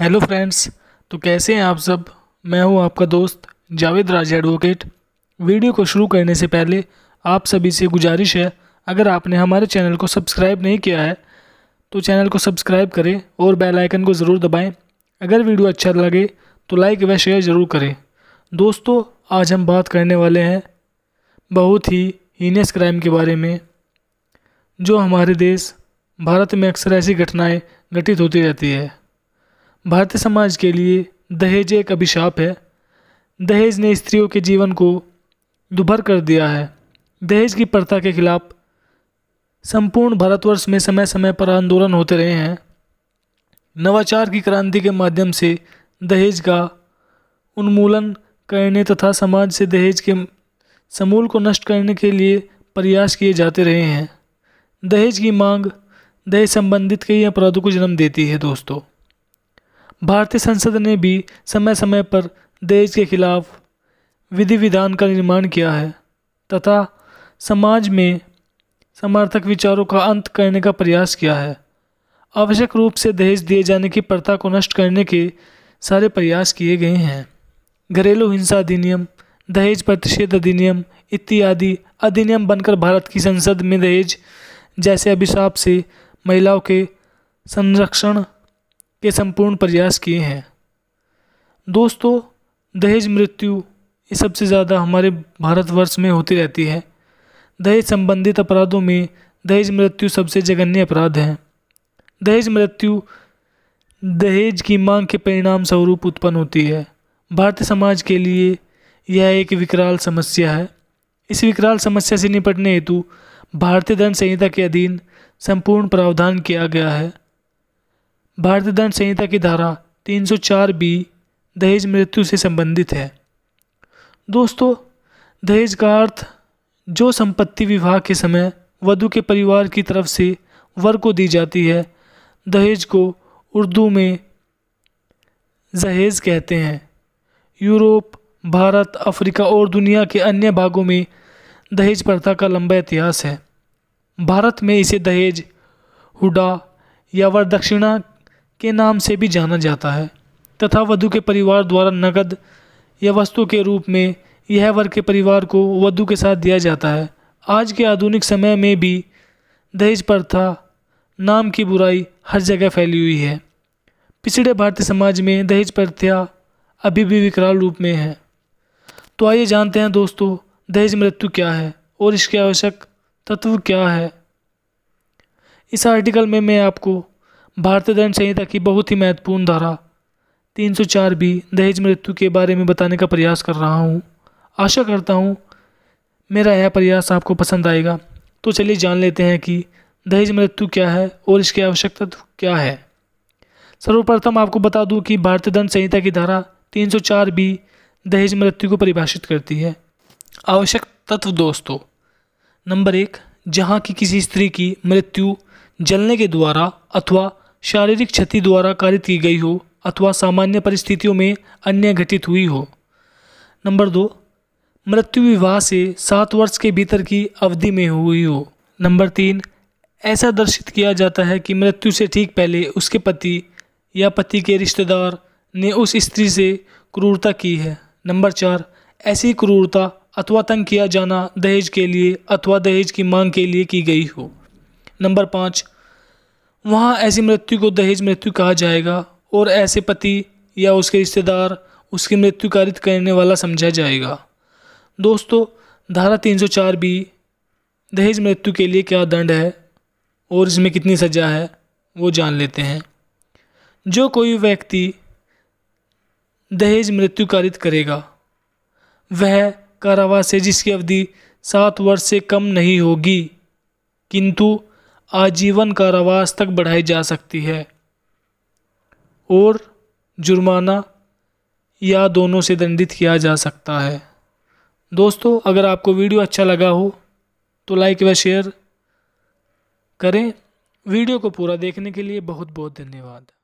hello friends तो कैसे हैं आप सब मैं हूं आपका दोस्त जावेद राज एडवोकेट वीडियो को शुरू करने से पहले आप सभी से गुजारिश है अगर आपने हमारे चैनल को सब्सक्राइब नहीं किया है तो चैनल को सब्सक्राइब करें और बेल आइकन को ज़रूर दबाएं अगर वीडियो अच्छा लगे तो लाइक व शेयर ज़रूर करें दोस्तों आज हम बात करने वाले हैं बहुत ही हीनियस क्राइम के बारे में जो हमारे देश भारत में अक्सर ऐसी घटनाएँ घटित होती रहती है भारतीय समाज के लिए दहेज एक अभिशाप है दहेज ने स्त्रियों के जीवन को दुभर कर दिया है दहेज की प्रथा के खिलाफ संपूर्ण भारतवर्ष में समय समय पर आंदोलन होते रहे हैं नवाचार की क्रांति के माध्यम से दहेज का उन्मूलन करने तथा समाज से दहेज के समूल को नष्ट करने के लिए प्रयास किए जाते रहे हैं दहेज की मांग दहेज संबंधित कई अपराधों को जन्म देती है दोस्तों भारतीय संसद ने भी समय समय पर देश के खिलाफ विधि विधान का निर्माण किया है तथा समाज में समर्थक विचारों का अंत करने का प्रयास किया है आवश्यक रूप से दहेज दिए जाने की प्रथा को नष्ट करने के सारे प्रयास किए गए हैं घरेलू हिंसा अधिनियम दहेज प्रतिषेध अधिनियम इत्यादि अधिनियम बनकर भारत की संसद में दहेज जैसे अभिशाप से महिलाओं के संरक्षण के संपूर्ण प्रयास किए हैं दोस्तों दहेज मृत्यु ये सबसे ज़्यादा हमारे भारतवर्ष में होती रहती है दहेज संबंधित अपराधों में दहेज मृत्यु सबसे जघन्य अपराध है दहेज मृत्यु दहेज की मांग के परिणाम स्वरूप उत्पन्न होती है भारतीय समाज के लिए यह एक विकराल समस्या है इस विकराल समस्या से निपटने हेतु भारतीय दंड संहिता के अधीन संपूर्ण प्रावधान किया गया है भारतीय दंड संहिता की धारा 304 बी दहेज मृत्यु से संबंधित है दोस्तों दहेज का अर्थ जो संपत्ति विवाह के समय वधु के परिवार की तरफ से वर को दी जाती है दहेज को उर्दू में जहेज कहते हैं यूरोप भारत अफ्रीका और दुनिया के अन्य भागों में दहेज प्रथा का लंबा इतिहास है भारत में इसे दहेज हुडा या वरदक्षिणा के नाम से भी जाना जाता है तथा वधु के परिवार द्वारा नकद या वस्तु के रूप में यह वर के परिवार को वधु के साथ दिया जाता है आज के आधुनिक समय में भी दहेज प्रथा नाम की बुराई हर जगह फैली हुई है पिछड़े भारतीय समाज में दहेज प्रथा अभी भी विकराल रूप में है तो आइए जानते हैं दोस्तों दहेज मृत्यु क्या है और इसके आवश्यक तत्व क्या है इस आर्टिकल में मैं आपको भारतीय दंड संहिता की बहुत ही महत्वपूर्ण धारा 304 भी दहेज मृत्यु के बारे में बताने का प्रयास कर रहा हूँ आशा करता हूँ मेरा यह प्रयास आपको पसंद आएगा तो चलिए जान लेते हैं कि दहेज मृत्यु क्या है और इसकी आवश्यकता तो क्या है सर्वप्रथम आपको बता दूं कि भारतीय दंड संहिता की धारा 304 भी दहेज मृत्यु को परिभाषित करती है आवश्यक तत्व दोस्तों नंबर एक जहाँ की किसी स्त्री की मृत्यु जलने के द्वारा अथवा शारीरिक क्षति द्वारा कारित की गई हो अथवा सामान्य परिस्थितियों में अन्य घटित हुई हो नंबर दो मृत्यु विवाह से सात वर्ष के भीतर की अवधि में हुई हो नंबर तीन ऐसा दर्शित किया जाता है कि मृत्यु से ठीक पहले उसके पति या पति के रिश्तेदार ने उस स्त्री से क्रूरता की है नंबर चार ऐसी क्रूरता अथवा तंग किया जाना दहेज के लिए अथवा दहेज की मांग के लिए की गई हो नंबर पाँच वहाँ ऐसी मृत्यु को दहेज मृत्यु कहा जाएगा और ऐसे पति या उसके रिश्तेदार उसकी मृत्यु कारित करने वाला समझा जाएगा दोस्तों धारा 304 बी दहेज मृत्यु के लिए क्या दंड है और इसमें कितनी सज़ा है वो जान लेते हैं जो कोई व्यक्ति दहेज मृत्यु कारित करेगा वह कारावास है जिसकी अवधि सात वर्ष से कम नहीं होगी किंतु आजीवन कारावास तक बढ़ाई जा सकती है और जुर्माना या दोनों से दंडित किया जा सकता है दोस्तों अगर आपको वीडियो अच्छा लगा हो तो लाइक व शेयर करें वीडियो को पूरा देखने के लिए बहुत बहुत धन्यवाद